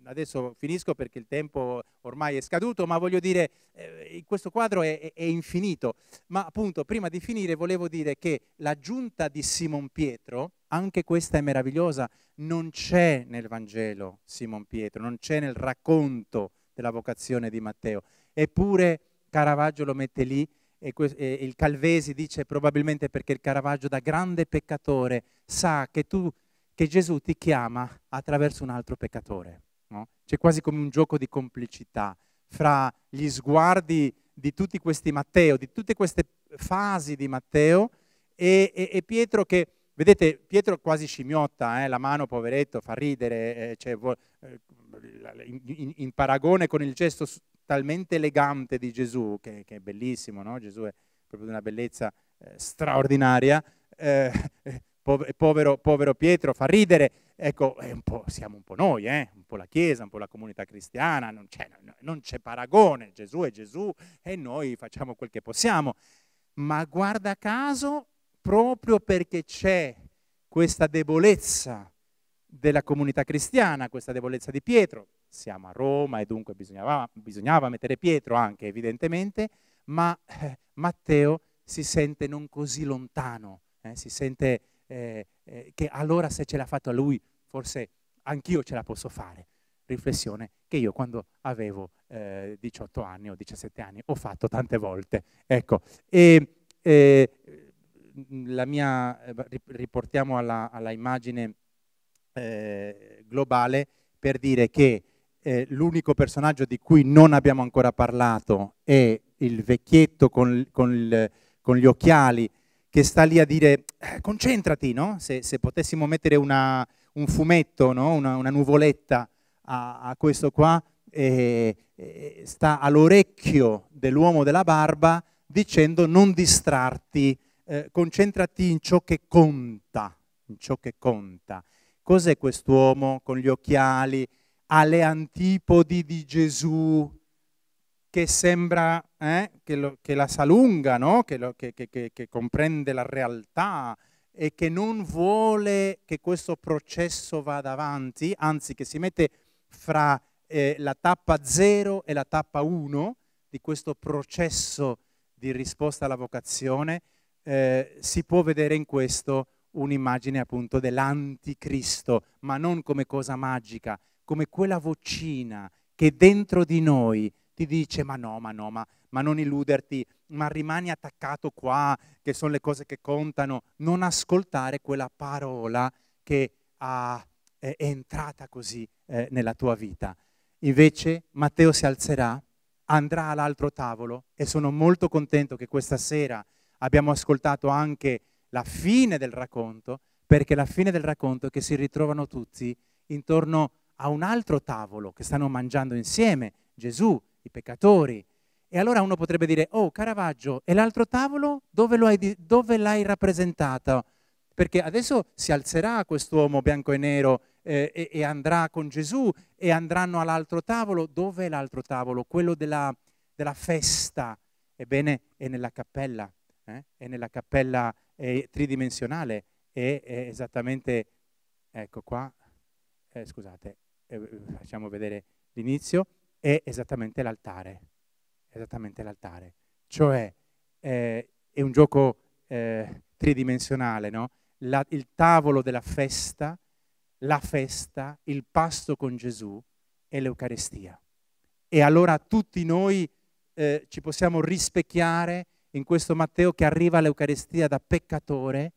Adesso finisco perché il tempo ormai è scaduto, ma voglio dire, eh, questo quadro è, è, è, infinito. Ma appunto, prima di finire, volevo dire che la giunta di Simon Pietro, anche questa è meravigliosa, non c'è nel Vangelo Simon Pietro, non c'è nel racconto della vocazione di Matteo. Eppure Caravaggio lo mette lì e, il Calvesi dice probabilmente perché il Caravaggio da grande peccatore sa che, tu, che Gesù ti chiama attraverso un altro peccatore. No? C'è quasi come un gioco di complicità fra gli sguardi di tutti questi Matteo, di tutte queste fasi di Matteo e, e, e Pietro che, vedete, Pietro quasi scimmiotta, eh, la mano poveretto, fa ridere, eh, cioè, eh, in, in, in, paragone con il gesto talmente elegante di Gesù, che, che è bellissimo, no? Gesù è proprio di una bellezza eh, straordinaria, eh, povero, povero, Pietro fa ridere, ecco, un siamo un po' noi, eh? un po' la Chiesa, un po' la comunità cristiana, non c'è, non c'è paragone, Gesù è Gesù e noi facciamo quel che possiamo. Ma guarda caso, proprio perché c'è questa debolezza della comunità cristiana, questa debolezza di Pietro, siamo a Roma e dunque bisognava, bisognava mettere Pietro anche evidentemente, ma eh, Matteo si sente non così lontano, eh, si sente eh, eh che allora se ce l'ha fatta lui forse anch'io ce la posso fare. Riflessione che io quando avevo 18 eh, anni o 17 anni ho fatto tante volte. Ecco, e, eh, la mia, riportiamo alla, alla immagine globale per dire che eh, l'unico personaggio di cui non abbiamo ancora parlato è il vecchietto con, con, il, con gli occhiali che sta lì a dire eh, concentrati, no? se, se, potessimo mettere una, un fumetto, no? una, una, nuvoletta a, a questo qua, eh, sta all'orecchio dell'uomo della barba dicendo non distrarti, eh, concentrati in ciò che conta, in ciò che conta. Cos'è quest'uomo con gli occhiali? alle antipodi di Gesù che sembra eh, che, lo, che, la salunga, no? che, lo, che, che, comprende la realtà e che non vuole che questo processo vada avanti, anzi che si mette fra eh, la tappa 0 e la tappa 1 di questo processo di risposta alla vocazione, eh, si può vedere in questo un'immagine appunto dell'anticristo, ma non come cosa magica, come quella vocina che dentro di noi ti dice ma no, ma no, ma, ma non illuderti, ma rimani attaccato qua, che sono le cose che contano, non ascoltare quella parola che ha, è, è, entrata così eh, nella tua vita. Invece Matteo si alzerà, andrà all'altro tavolo e sono molto contento che questa sera abbiamo ascoltato anche la fine del racconto, perché la fine del racconto è che si ritrovano tutti intorno a a un altro tavolo che stanno mangiando insieme, Gesù, i peccatori. E allora uno potrebbe dire, oh Caravaggio, e l'altro tavolo dove, hai, dove l'hai rappresentato? Perché adesso si alzerà quest'uomo bianco e nero eh, e, e, andrà con Gesù e andranno all'altro tavolo. Dove è l'altro tavolo? Quello della, della festa. Ebbene, è nella cappella, eh? è nella cappella eh, tridimensionale, è, è esattamente, ecco qua, eh, scusate, eh, facciamo vedere l'inizio, è esattamente l'altare. Esattamente l'altare. Cioè, eh, è un gioco eh, tridimensionale, no? La, il tavolo della festa, la festa, il pasto con Gesù e l'Eucarestia. E allora tutti noi eh, ci possiamo rispecchiare in questo Matteo che arriva all'Eucarestia da peccatore,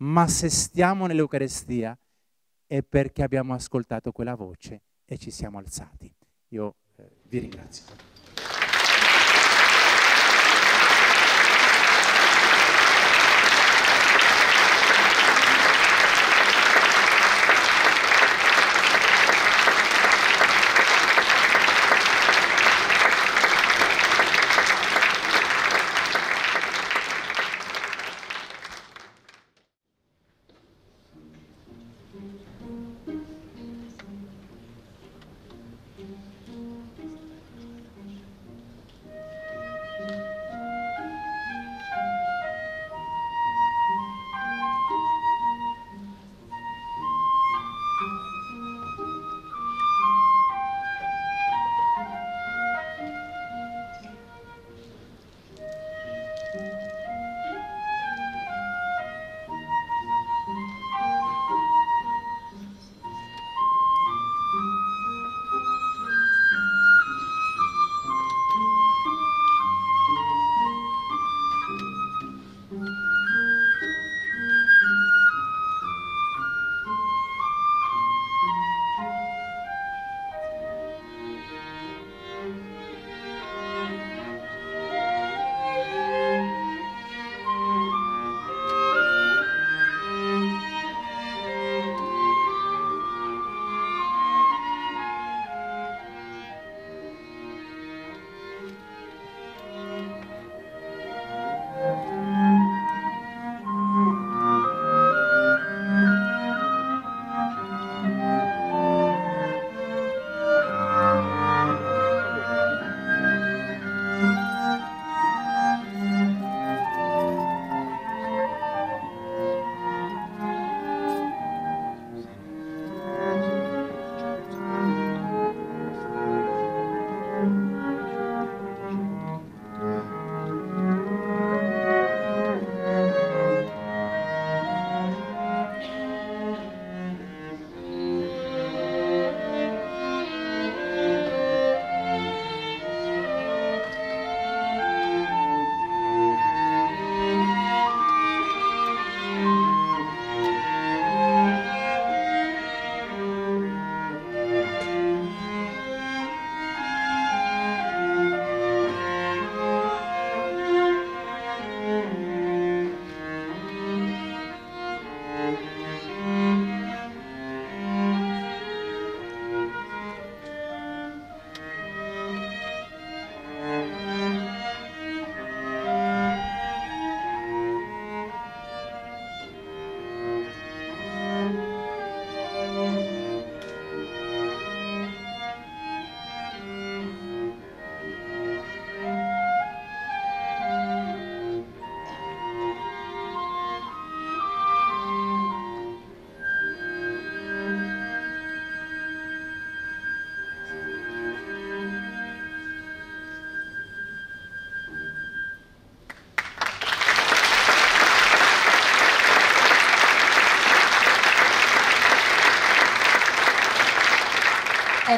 ma se stiamo nell'Eucarestia è perché abbiamo ascoltato quella voce e ci siamo alzati. Io eh, vi ringrazio.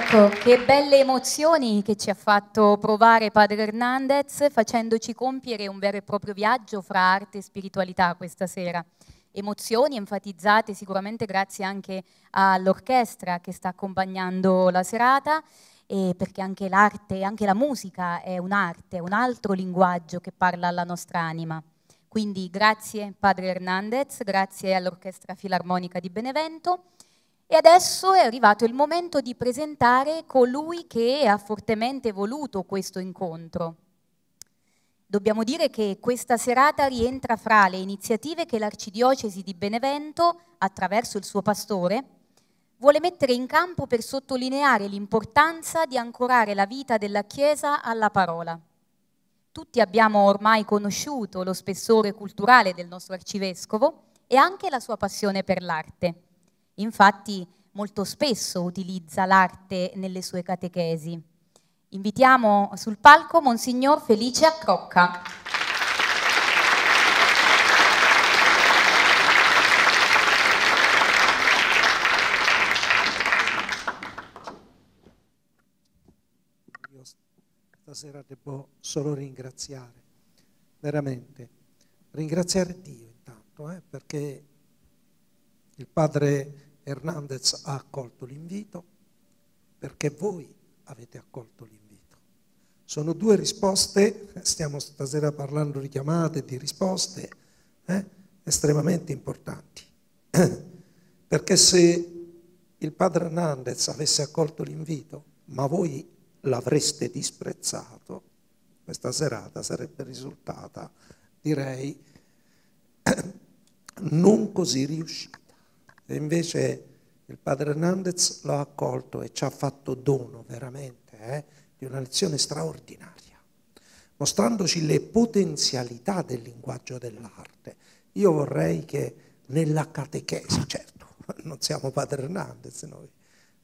Ecco, che belle emozioni che ci ha fatto provare Padre Hernandez facendoci compiere un vero e proprio viaggio fra arte e spiritualità questa sera. Emozioni enfatizzate sicuramente grazie anche all'orchestra che sta accompagnando la serata, perché anche l'arte, anche la musica è un'arte, è un altro linguaggio che parla alla nostra anima. Quindi grazie Padre Hernandez, grazie all'Orchestra Filarmonica di Benevento. E adesso è arrivato il momento di presentare colui che ha fortemente voluto questo incontro. Dobbiamo dire che questa serata rientra fra le iniziative che l'Arcidiocesi di Benevento, attraverso il suo pastore, vuole mettere in campo per sottolineare l'importanza di ancorare la vita della Chiesa alla parola. Tutti abbiamo ormai conosciuto lo spessore culturale del nostro arcivescovo e anche la sua passione per l'arte. Infatti molto spesso utilizza l'arte nelle sue catechesi. Invitiamo sul palco Monsignor Felice Accrocca. Io stasera devo solo ringraziare, veramente, ringraziare Dio intanto, eh, perché il Padre Hernandez ha accolto l'invito perché voi avete accolto l'invito. Sono due risposte, stiamo stasera parlando di chiamate, di risposte eh, estremamente importanti. Perché se il padre Hernandez avesse accolto l'invito, ma voi l'avreste disprezzato, questa serata sarebbe risultata, direi, non così riuscita. E invece il padre Hernandez l'ha accolto e ci ha fatto dono veramente eh, di una lezione straordinaria, mostrandoci le potenzialità del linguaggio dell'arte. Io vorrei che nella catechesi, certo, non siamo padre Hernandez noi,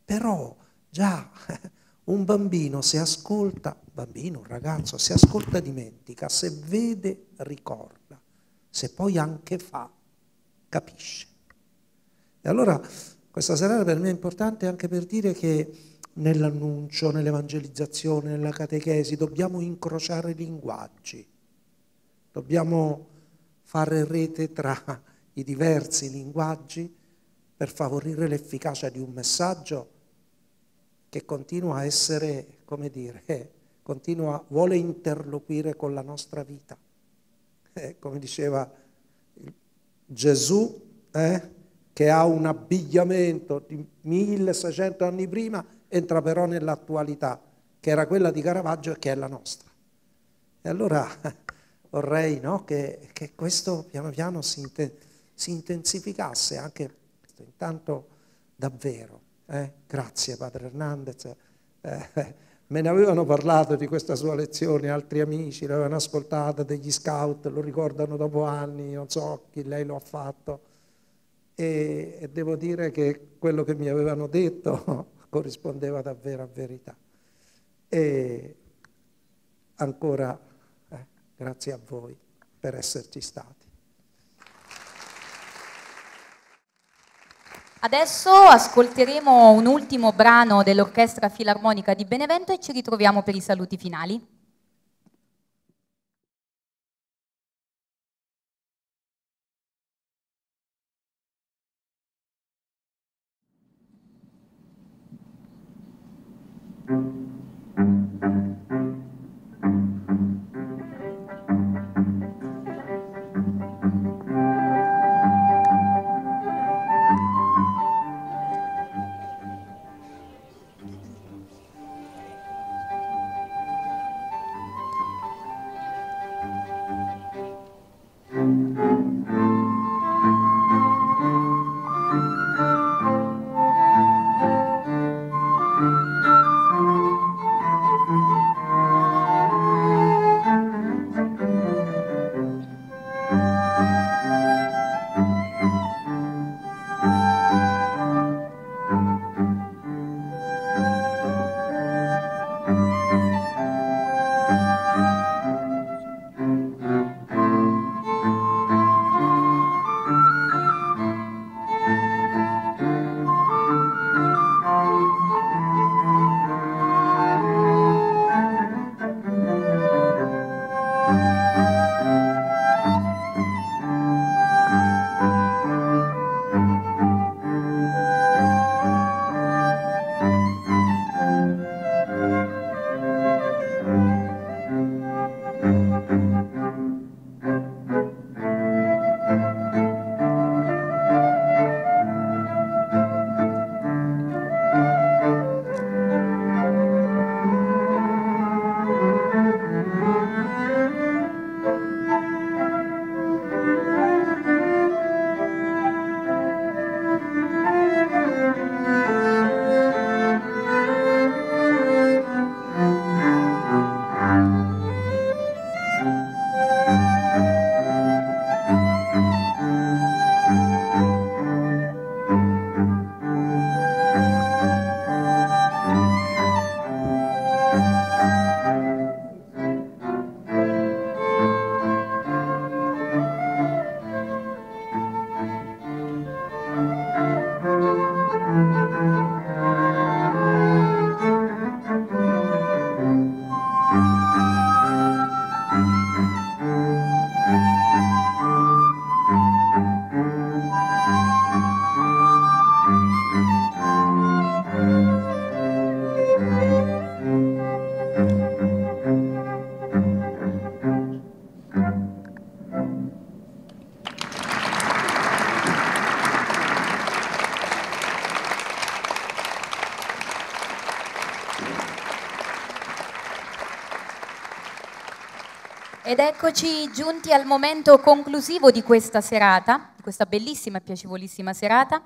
però già un bambino se ascolta, bambino, un ragazzo, se ascolta dimentica, se vede ricorda, se poi anche fa, capisce. E allora questa serata per me è importante anche per dire che nell'annuncio, nell'evangelizzazione, nella catechesi dobbiamo incrociare linguaggi, dobbiamo fare rete tra i diversi linguaggi per favorire l'efficacia di un messaggio che continua a essere, come dire, continua, vuole interloquire con la nostra vita. Eh, come diceva Gesù, eh, che ha un abbigliamento di 1600 anni prima, entra però nell'attualità, che era quella di Caravaggio e che è la nostra. E allora vorrei no, che, che, questo piano piano si, inten si intensificasse anche intanto davvero. Eh? Grazie Padre Hernandez. Eh, me ne avevano parlato di questa sua lezione altri amici, l'avevano ascoltata degli scout, lo ricordano dopo anni, non so chi lei lo ha fatto e devo dire che quello che mi avevano detto corrispondeva davvero a verità. E ancora eh, grazie a voi per esserci stati. Adesso ascolteremo un ultimo brano dell'Orchestra Filarmonica di Benevento e ci ritroviamo per i saluti finali. Ed eccoci giunti al momento conclusivo di questa serata, di questa bellissima e piacevolissima serata.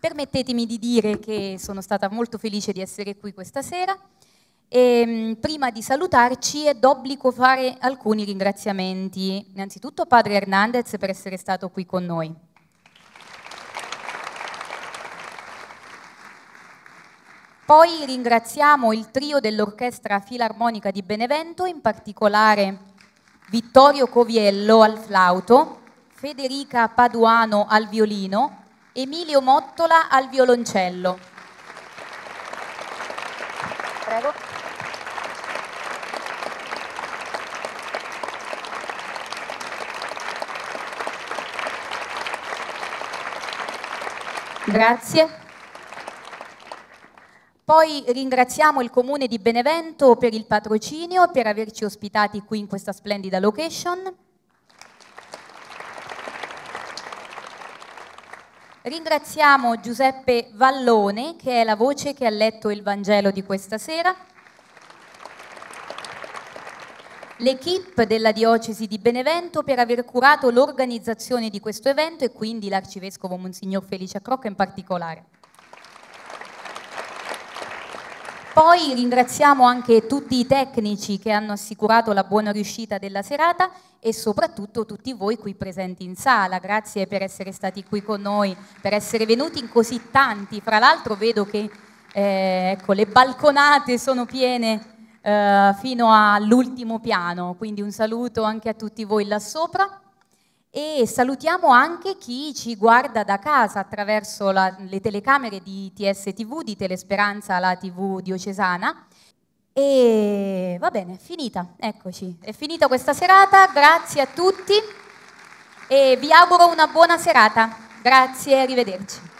Permettetemi di dire che sono stata molto felice di essere qui questa sera e ehm, prima di salutarci è d'obbligo fare alcuni ringraziamenti. Innanzitutto padre Hernandez per essere stato qui con noi. Poi ringraziamo il trio dell'Orchestra Filarmonica di Benevento, in particolare Vittorio Coviello al flauto, Federica Paduano al violino, Emilio Mottola al violoncello. Prego. Grazie. Poi ringraziamo il Comune di Benevento per il patrocinio, per averci ospitati qui in questa splendida location. Ringraziamo Giuseppe Vallone, che è la voce che ha letto il Vangelo di questa sera. L'equipe della Diocesi di Benevento per aver curato l'organizzazione di questo evento e quindi l'Arcivescovo Monsignor Felice Crocca in particolare. Poi ringraziamo anche tutti i tecnici che hanno assicurato la buona riuscita della serata e soprattutto tutti voi qui presenti in sala. Grazie per essere stati qui con noi, per essere venuti in così tanti. Fra l'altro vedo che eh, ecco, le balconate sono piene eh, fino all'ultimo piano, quindi un saluto anche a tutti voi là sopra. E salutiamo anche chi ci guarda da casa attraverso la, le telecamere di TSTV, di Telesperanza, la TV diocesana. E va bene, finita, eccoci, è finita questa serata, grazie a tutti e vi auguro una buona serata. Grazie, arrivederci.